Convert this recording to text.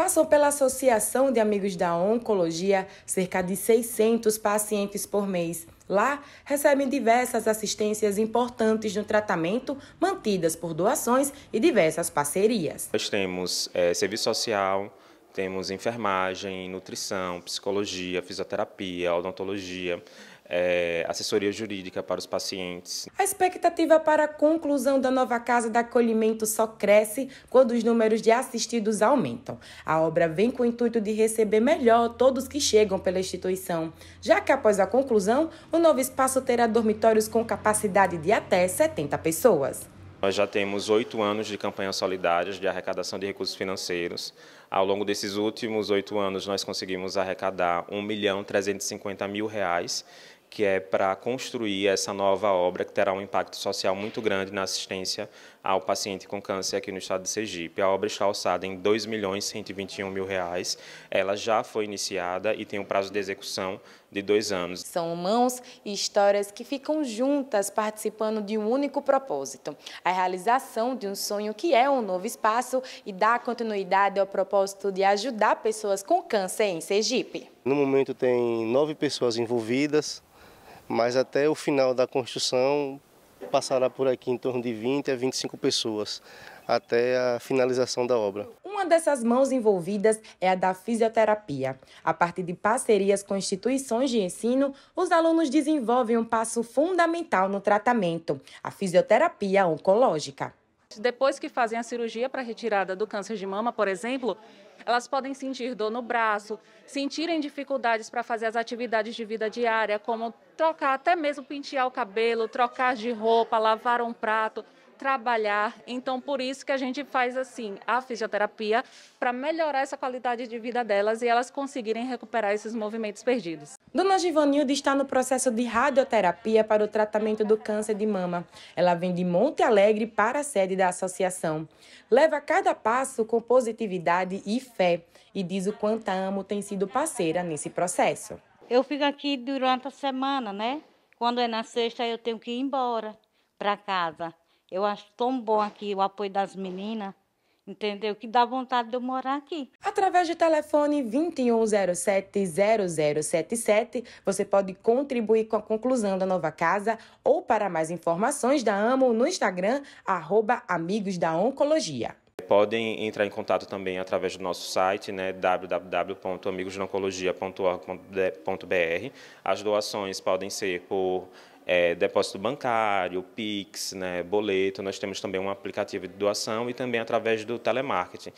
Passam pela Associação de Amigos da Oncologia cerca de 600 pacientes por mês. Lá, recebem diversas assistências importantes no tratamento, mantidas por doações e diversas parcerias. Nós temos é, serviço social, temos enfermagem, nutrição, psicologia, fisioterapia, odontologia, é, assessoria jurídica para os pacientes. A expectativa para a conclusão da nova casa de acolhimento só cresce quando os números de assistidos aumentam. A obra vem com o intuito de receber melhor todos que chegam pela instituição, já que após a conclusão, o novo espaço terá dormitórios com capacidade de até 70 pessoas. Nós já temos oito anos de campanhas solidárias de arrecadação de recursos financeiros. Ao longo desses últimos oito anos, nós conseguimos arrecadar R$ 1 milhão 350 mil reais que é para construir essa nova obra que terá um impacto social muito grande na assistência ao paciente com câncer aqui no estado de Sergipe. A obra está alçada em R$ 2.121.000. Ela já foi iniciada e tem um prazo de execução de dois anos. São mãos e histórias que ficam juntas participando de um único propósito, a realização de um sonho que é um novo espaço e dá continuidade ao propósito de ajudar pessoas com câncer em Sergipe. No momento tem nove pessoas envolvidas, mas até o final da construção passará por aqui em torno de 20 a 25 pessoas até a finalização da obra. Uma dessas mãos envolvidas é a da fisioterapia. A partir de parcerias com instituições de ensino, os alunos desenvolvem um passo fundamental no tratamento, a fisioterapia oncológica. Depois que fazem a cirurgia para retirada do câncer de mama, por exemplo, elas podem sentir dor no braço, sentirem dificuldades para fazer as atividades de vida diária, como trocar, até mesmo pentear o cabelo, trocar de roupa, lavar um prato trabalhar. Então, por isso que a gente faz assim a fisioterapia para melhorar essa qualidade de vida delas e elas conseguirem recuperar esses movimentos perdidos. Dona Givanilda está no processo de radioterapia para o tratamento do câncer de mama. Ela vem de Monte Alegre para a sede da associação. Leva cada passo com positividade e fé e diz o quanto a Amo tem sido parceira nesse processo. Eu fico aqui durante a semana, né? Quando é na sexta, eu tenho que ir embora para casa. Eu acho tão bom aqui o apoio das meninas. Entendeu? Que dá vontade de eu morar aqui. Através do telefone 2107-0077, você pode contribuir com a conclusão da nova casa ou para mais informações da AMO no Instagram, arroba Amigos da Oncologia podem entrar em contato também através do nosso site, né, www.amigosdeoncologia.org.br. As doações podem ser por é, depósito bancário, PIX, né, boleto. Nós temos também um aplicativo de doação e também através do telemarketing.